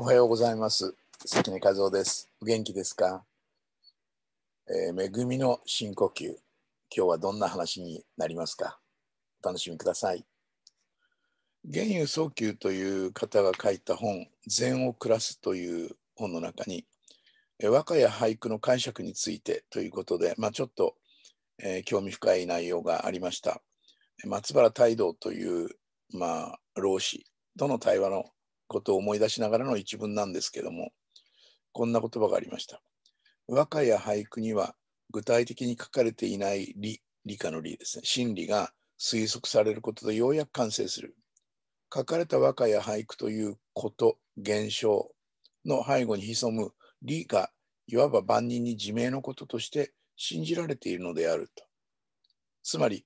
おはようございます。関根和夫です。お元気ですか、えー、恵みの深呼吸。今日はどんな話になりますかお楽しみください。玄勇早急という方が書いた本「禅を暮らす」という本の中にえ和歌や俳句の解釈についてということで、まあ、ちょっと、えー、興味深い内容がありました。松原泰道という、まあ、老子との対話のことを思い出しながらの一文なんですけどもこんな言葉がありました和歌や俳句には具体的に書かれていない理理科の理ですね心理が推測されることでようやく完成する書かれた和歌や俳句ということ現象の背後に潜む理がいわば万人に自明のこととして信じられているのであるとつまり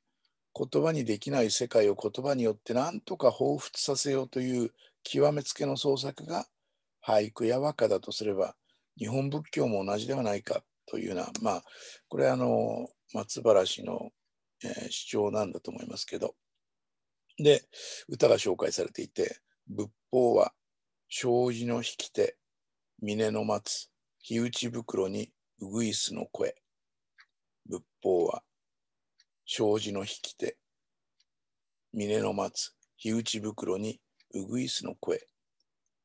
言葉にできない世界を言葉によって何とか彷彿させようという極めつけの創作が俳句や和歌だとすれば日本仏教も同じではないかというなまあこれあの松原氏の、えー、主張なんだと思いますけどで歌が紹介されていて仏法は障子の引き手峰の松火打ち袋にうぐいすの声仏法は障子の引き手峰の松火打ち袋にうぐいすの声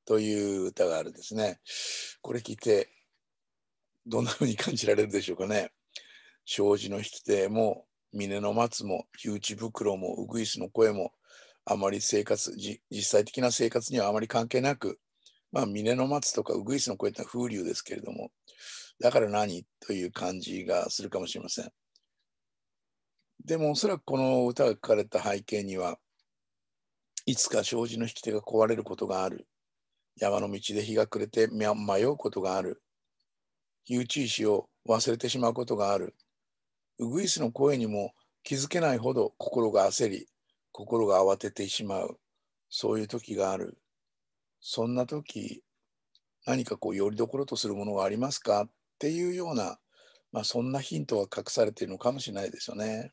という歌があるんですねこれ聞いてどんなふうに感じられるでしょうかね障子の引き手も峰の松も火打ち袋もうぐいすの声もあまり生活実際的な生活にはあまり関係なくまあ峰の松とかうぐいすの声って風流ですけれどもだから何という感じがするかもしれません。でもおそらくこの歌が書かれた背景にはいつか障子の引き手が壊れることがある山の道で日が暮れて迷うことがある誘致意石を忘れてしまうことがあるウグイスの声にも気づけないほど心が焦り心が慌ててしまうそういう時があるそんな時何かこうよりどころとするものがありますかっていうような、まあ、そんなヒントが隠されているのかもしれないですよね。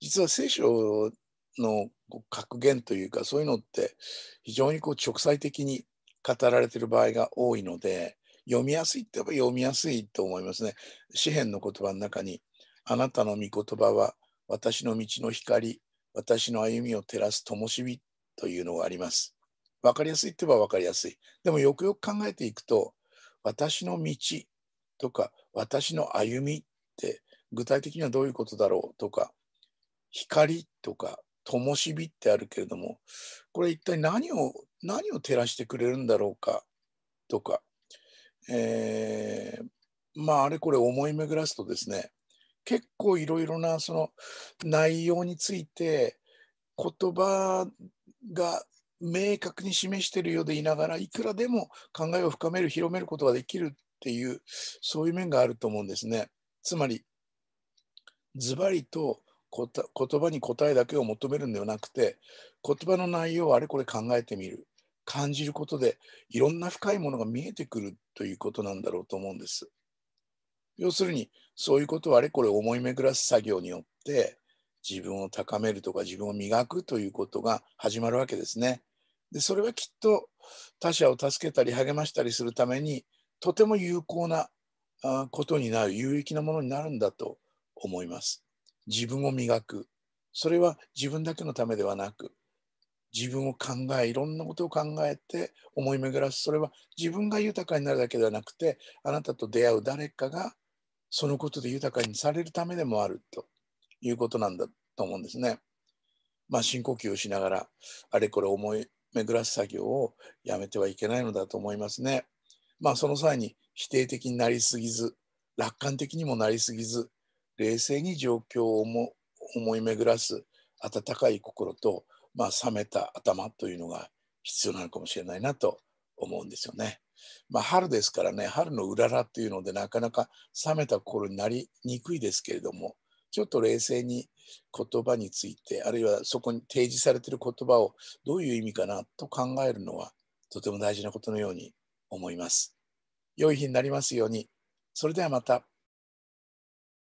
実は聖書の格言というかそういうのって非常にこう直裁的に語られてる場合が多いので読みやすいって言えば読みやすいと思いますね。詩篇の言葉の中に「あなたの御言葉は私の道の光私の歩みを照らす灯火」というのがあります。分かりやすいって言えば分かりやすい。でもよくよく考えていくと「私の道」とか「私の歩み」って具体的にはどういうことだろうとか光とか灯火ってあるけれどもこれ一体何を何を照らしてくれるんだろうかとか、えー、まああれこれ思い巡らすとですね結構いろいろなその内容について言葉が明確に示しているようでいながらいくらでも考えを深める広めることができるっていうそういう面があると思うんですね。つまりズバリと言葉に答えだけを求めるんではなくて言葉の内容をあれこれ考えてみる感じることでいろんな深いものが見えてくるということなんだろうと思うんです。要するにそういうことをあれこれ思い巡らす作業によって自分を高めるとか自分を磨くということが始まるわけですね。でそれはきっと他者を助けたり励ましたりするためにとても有効なことになる有益なものになるんだと思います。自分を磨くそれは自分だけのためではなく自分を考えいろんなことを考えて思い巡らすそれは自分が豊かになるだけではなくてあなたと出会う誰かがそのことで豊かにされるためでもあるということなんだと思うんですね。まあ、深呼吸をしながらあれこれ思い巡らす作業をやめてはいけないのだと思いますね。まあ、その際に否定的になりすぎず楽観的にもなりすぎず冷静に状況を思思い巡らす温かい心と、まあ、冷めた頭というのが必要なのかもしれないなと思うんですよね。まあ、春ですからね春のうららというのでなかなか冷めた心になりにくいですけれどもちょっと冷静に言葉についてあるいはそこに提示されてる言葉をどういう意味かなと考えるのはとても大事なことのように思います。良い日になりますように。それではまた。